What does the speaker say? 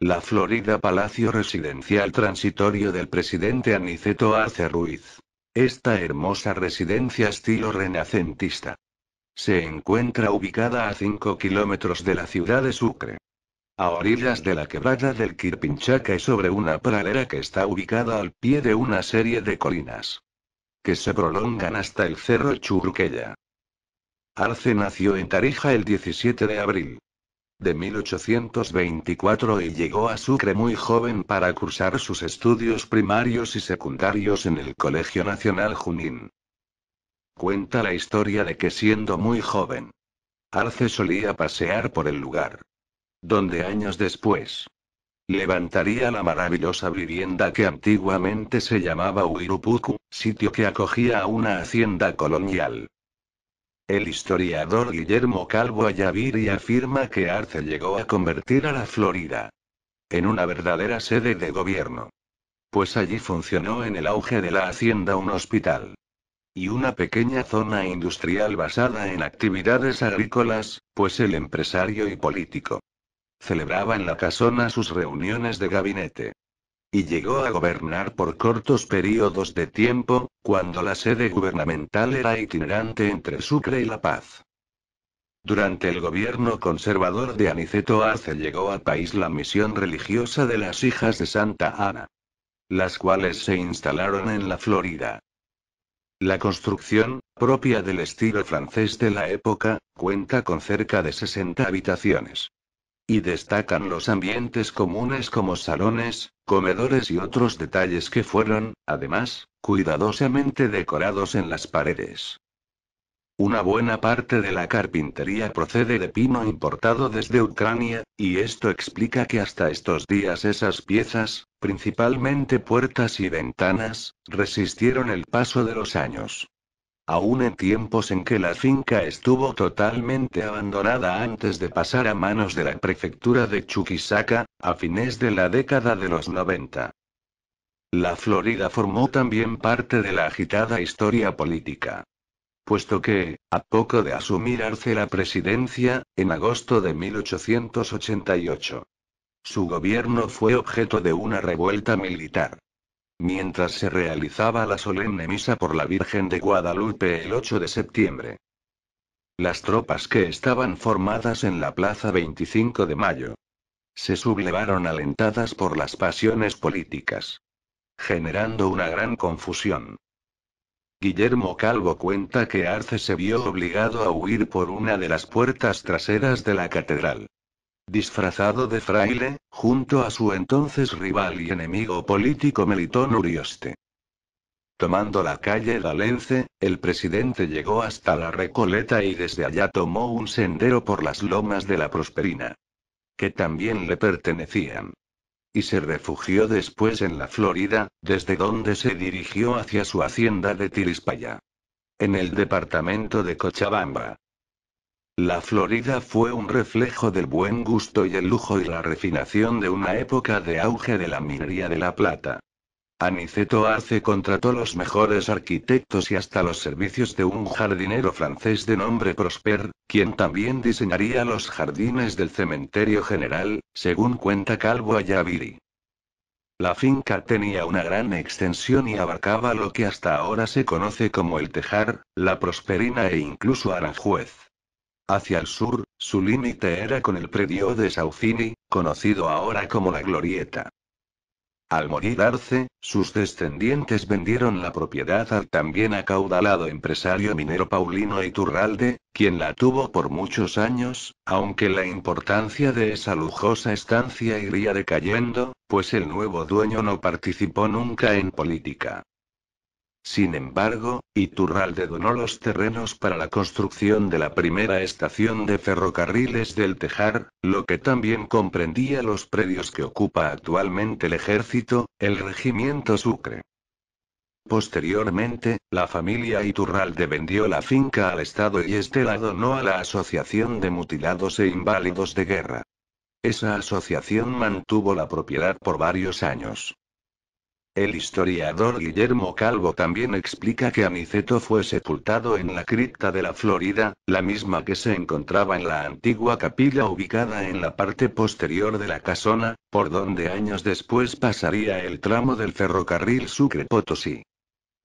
La Florida Palacio Residencial Transitorio del presidente Aniceto Arce Ruiz. Esta hermosa residencia estilo renacentista. Se encuentra ubicada a 5 kilómetros de la ciudad de Sucre. A orillas de la quebrada del Quirpinchaca y sobre una pradera que está ubicada al pie de una serie de colinas. Que se prolongan hasta el cerro Churquella. Arce nació en Tarija el 17 de abril de 1824 y llegó a Sucre muy joven para cursar sus estudios primarios y secundarios en el Colegio Nacional Junín. Cuenta la historia de que siendo muy joven, Arce solía pasear por el lugar, donde años después levantaría la maravillosa vivienda que antiguamente se llamaba Uirupuku, sitio que acogía a una hacienda colonial. El historiador Guillermo Calvo Ayaviri afirma que Arce llegó a convertir a la Florida en una verdadera sede de gobierno. Pues allí funcionó en el auge de la hacienda un hospital y una pequeña zona industrial basada en actividades agrícolas, pues el empresario y político celebraba en la casona sus reuniones de gabinete y llegó a gobernar por cortos periodos de tiempo, cuando la sede gubernamental era itinerante entre Sucre y La Paz. Durante el gobierno conservador de Aniceto Arce llegó al país la misión religiosa de las hijas de Santa Ana, las cuales se instalaron en la Florida. La construcción, propia del estilo francés de la época, cuenta con cerca de 60 habitaciones. Y destacan los ambientes comunes como salones, comedores y otros detalles que fueron, además, cuidadosamente decorados en las paredes. Una buena parte de la carpintería procede de pino importado desde Ucrania, y esto explica que hasta estos días esas piezas, principalmente puertas y ventanas, resistieron el paso de los años aún en tiempos en que la finca estuvo totalmente abandonada antes de pasar a manos de la prefectura de Chuquisaca, a fines de la década de los 90. La Florida formó también parte de la agitada historia política. Puesto que, a poco de asumir Arce la presidencia, en agosto de 1888, su gobierno fue objeto de una revuelta militar mientras se realizaba la solemne misa por la Virgen de Guadalupe el 8 de septiembre. Las tropas que estaban formadas en la plaza 25 de mayo se sublevaron alentadas por las pasiones políticas, generando una gran confusión. Guillermo Calvo cuenta que Arce se vio obligado a huir por una de las puertas traseras de la catedral. Disfrazado de fraile, junto a su entonces rival y enemigo político Melitón Urioste. Tomando la calle Valence, el presidente llegó hasta la Recoleta y desde allá tomó un sendero por las lomas de la Prosperina, que también le pertenecían. Y se refugió después en la Florida, desde donde se dirigió hacia su hacienda de Tirispaya. En el departamento de Cochabamba. La Florida fue un reflejo del buen gusto y el lujo y la refinación de una época de auge de la minería de la plata. Aniceto Arce contrató los mejores arquitectos y hasta los servicios de un jardinero francés de nombre Prosper, quien también diseñaría los jardines del cementerio general, según cuenta Calvo Ayaviri. La finca tenía una gran extensión y abarcaba lo que hasta ahora se conoce como el Tejar, la Prosperina e incluso Aranjuez. Hacia el sur, su límite era con el predio de Saucini, conocido ahora como la Glorieta. Al morir Arce, sus descendientes vendieron la propiedad al también acaudalado empresario minero Paulino Iturralde, quien la tuvo por muchos años, aunque la importancia de esa lujosa estancia iría decayendo, pues el nuevo dueño no participó nunca en política. Sin embargo, Iturralde donó los terrenos para la construcción de la primera estación de ferrocarriles del Tejar, lo que también comprendía los predios que ocupa actualmente el ejército, el regimiento Sucre. Posteriormente, la familia Iturralde vendió la finca al Estado y este la donó a la Asociación de Mutilados e Inválidos de Guerra. Esa asociación mantuvo la propiedad por varios años. El historiador Guillermo Calvo también explica que Aniceto fue sepultado en la cripta de la Florida, la misma que se encontraba en la antigua capilla ubicada en la parte posterior de la casona, por donde años después pasaría el tramo del ferrocarril Sucre-Potosí.